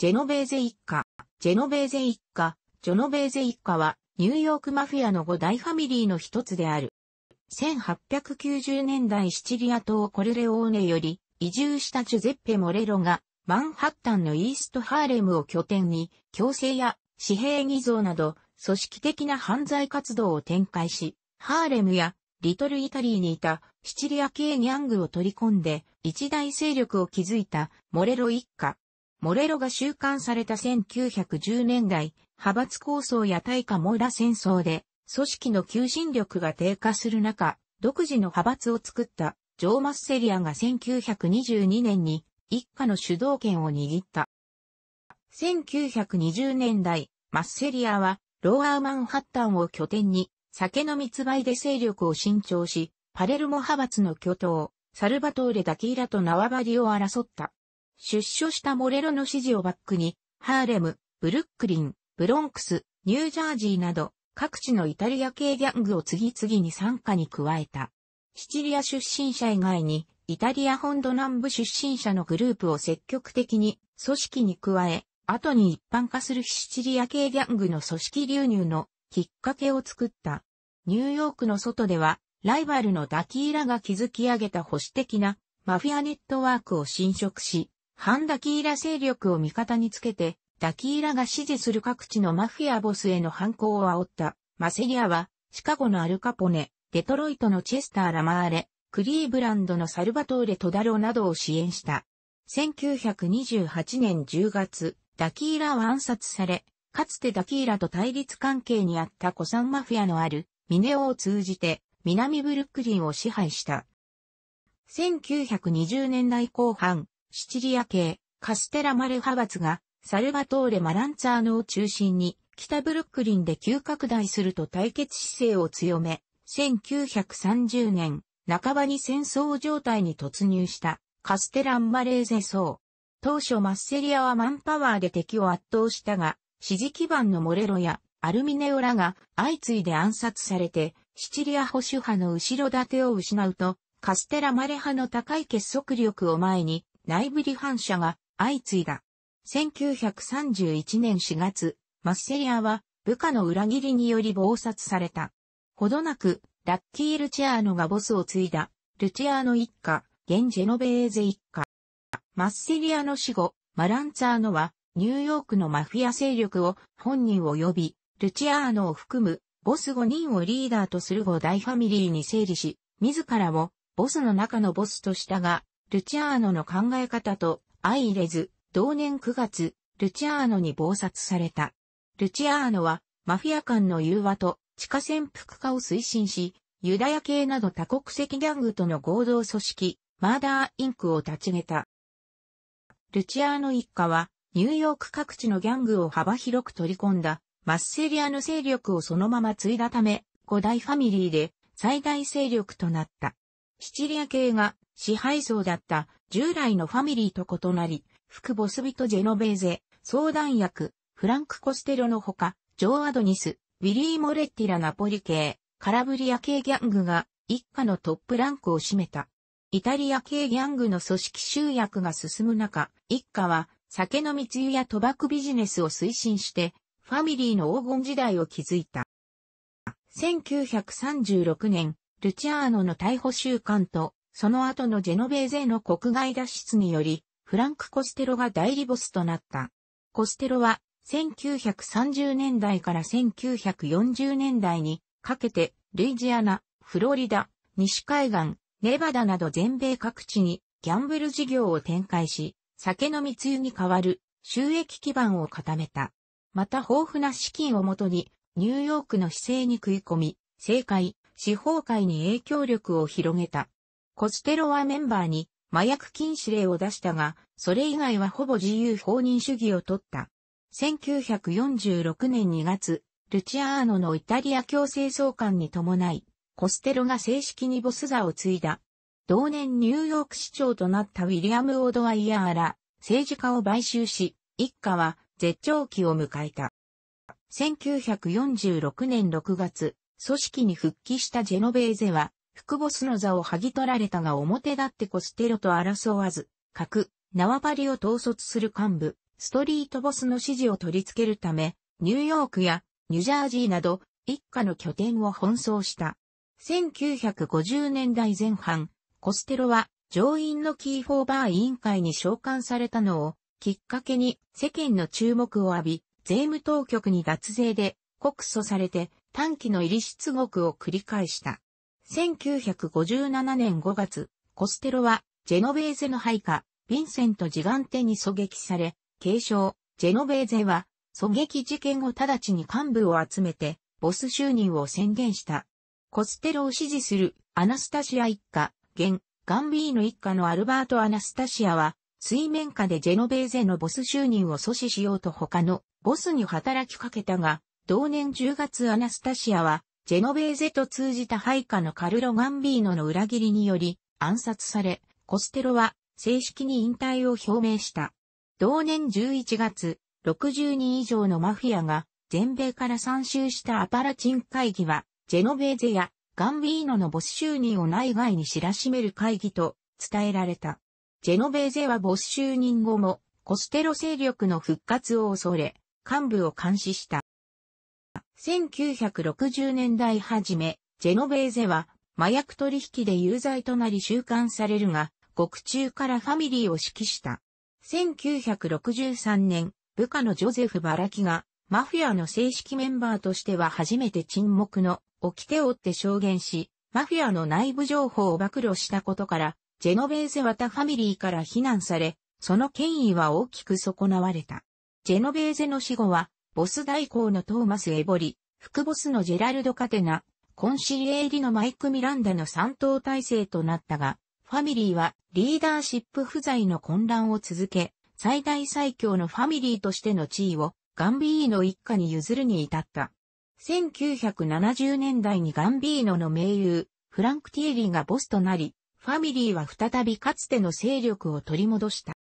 ジェノベーゼ一家。ジェノベーゼ一家、ジョノベーゼ一家は、ニューヨークマフィアの5大ファミリーの一つである。1890年代シチリア島コルレオーネより移住したジュゼッペ・モレロがマンハッタンのイーストハーレムを拠点に強制や紙幣偽造など組織的な犯罪活動を展開し、ハーレムやリトルイタリーにいたシチリア系ギャングを取り込んで一大勢力を築いたモレロ一家。モレロが収監された1910年代、派閥構想や対価モイラ戦争で、組織の求心力が低下する中、独自の派閥を作ったジョー・マッセリアが1922年に一家の主導権を握った。1920年代、マッセリアはローアーマンハッタンを拠点に酒の密売で勢力を伸長し、パレルモ派閥の巨頭、サルバトーレ・ダキーラと縄張りを争った。出所したモレロの指示をバックに、ハーレム、ブルックリン、ブロンクス、ニュージャージーなど、各地のイタリア系ギャングを次々に参加に加えた。シチリア出身者以外に、イタリア本土南部出身者のグループを積極的に組織に加え、後に一般化するシチリア系ギャングの組織流入のきっかけを作った。ニューヨークの外では、ライバルのダキーラが築き上げた保守的なマフィアネットワークを侵食し、ハンダキーラ勢力を味方につけて、ダキーラが支持する各地のマフィアボスへの反抗を煽った。マセリアは、シカゴのアルカポネ、デトロイトのチェスター・ラマーレ、クリーブランドのサルバトーレ・トダロなどを支援した。1928年10月、ダキーラは暗殺され、かつてダキーラと対立関係にあった古参マフィアのあるミネオを通じて南ブルックリンを支配した。1920年代後半、シチリア系、カステラマレ派閥が、サルバトーレ・マランツァーノを中心に、北ブルックリンで急拡大すると対決姿勢を強め、1930年、半ばに戦争状態に突入したカステランマレーゼ層。当初マッセリアはマンパワーで敵を圧倒したが、支持基盤のモレロやアルミネオラが相次いで暗殺されて、シチリア保守派の後ろ盾を失うと、カステラマレ派の高い結束力を前に、内部離反者が相次いだ。1931年4月、マッセリアは部下の裏切りにより暴殺された。ほどなく、ラッキー・ルチアーノがボスを継いだ、ルチアーノ一家、現ジェノベーゼ一家。マッセリアの死後、マランツァーノは、ニューヨークのマフィア勢力を本人を呼び、ルチアーノを含む、ボス5人をリーダーとする5大ファミリーに整理し、自らを、ボスの中のボスとしたが、ルチアーノの考え方と相入れず、同年9月、ルチアーノに謀殺された。ルチアーノは、マフィア間の融和と地下潜伏化を推進し、ユダヤ系など多国籍ギャングとの合同組織、マーダーインクを立ち上げた。ルチアーノ一家は、ニューヨーク各地のギャングを幅広く取り込んだ、マッセリアの勢力をそのまま継いだため、五大ファミリーで最大勢力となった。シチリア系が支配層だった従来のファミリーと異なり、副ボスビト・ジェノベーゼ、相談役、フランク・コステロのほか、ジョー・アドニス、ウィリー・モレッティラ・ナポリ系、カラブリア系ギャングが一家のトップランクを占めた。イタリア系ギャングの組織集約が進む中、一家は酒の密輸や賭博ビジネスを推進して、ファミリーの黄金時代を築いた。1936年、ルチアーノの逮捕習慣とその後のジェノベーゼの国外脱出により、フランク・コステロが代理ボスとなった。コステロは、1930年代から1940年代にかけて、ルイジアナ、フロリダ、西海岸、ネバダなど全米各地にギャンブル事業を展開し、酒の密輸に代わる収益基盤を固めた。また豊富な資金をもとに、ニューヨークの姿勢に食い込み、政界、司法界に影響力を広げた。コステロはメンバーに麻薬禁止令を出したが、それ以外はほぼ自由放任主義を取った。1946年2月、ルチアーノのイタリア強制送還に伴い、コステロが正式にボス座を継いだ。同年ニューヨーク市長となったウィリアム・オードワイヤーら、政治家を買収し、一家は絶頂期を迎えた。1946年6月、組織に復帰したジェノベーゼは、福ボスの座を剥ぎ取られたが表立ってコステロと争わず、核、縄張りを統率する幹部、ストリートボスの支持を取り付けるため、ニューヨークやニュージャージーなど、一家の拠点を奔走した。1950年代前半、コステロは上院のキーフォーバー委員会に召喚されたのをきっかけに世間の注目を浴び、税務当局に脱税で告訴されて短期の入り出国を繰り返した。1957年5月、コステロは、ジェノベーゼの配下、ヴィンセント・ジガンテに狙撃され、継承、ジェノベーゼは、狙撃事件後直ちに幹部を集めて、ボス就任を宣言した。コステロを支持するアナスタシア一家、現、ガンビーの一家のアルバート・アナスタシアは、水面下でジェノベーゼのボス就任を阻止しようと他のボスに働きかけたが、同年10月アナスタシアはジェノベーゼと通じた配下のカルロ・ガンビーノの裏切りにより暗殺され、コステロは正式に引退を表明した。同年11月、60人以上のマフィアが全米から参集したアパラチン会議は、ジェノベーゼやガンビーノのボス就任を内外に知らしめる会議と伝えられた。ジェノベーゼはボス就任後もコステロ勢力の復活を恐れ、幹部を監視した。1960年代初め、ジェノベーゼは麻薬取引で有罪となり収監されるが、獄中からファミリーを指揮した。1963年、部下のジョゼフ・バラキが、マフィアの正式メンバーとしては初めて沈黙の掟を追って証言し、マフィアの内部情報を暴露したことから、ジェノベーゼ・はタファミリーから非難され、その権威は大きく損なわれた。ジェノベーゼの死後は、ボス代行のトーマス・エボリ、副ボスのジェラルド・カテナ、コンシリエーリのマイク・ミランダの3党体制となったが、ファミリーはリーダーシップ不在の混乱を続け、最大最強のファミリーとしての地位をガンビーノ一家に譲るに至った。1970年代にガンビーノの盟友、フランク・ティエリーがボスとなり、ファミリーは再びかつての勢力を取り戻した。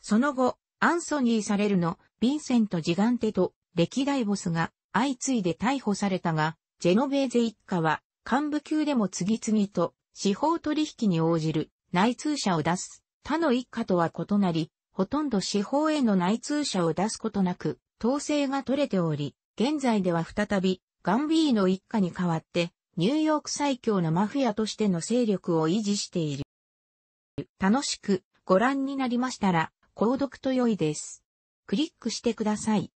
その後、アンソニー・サレルのヴィンセント・ジガンテと歴代ボスが相次いで逮捕されたが、ジェノベーゼ一家は幹部級でも次々と司法取引に応じる内通者を出す他の一家とは異なり、ほとんど司法への内通者を出すことなく、統制が取れており、現在では再びガンビーの一家に代わって、ニューヨーク最強のマフィアとしての勢力を維持している。楽しくご覧になりましたら、購読と良いです。クリックしてください。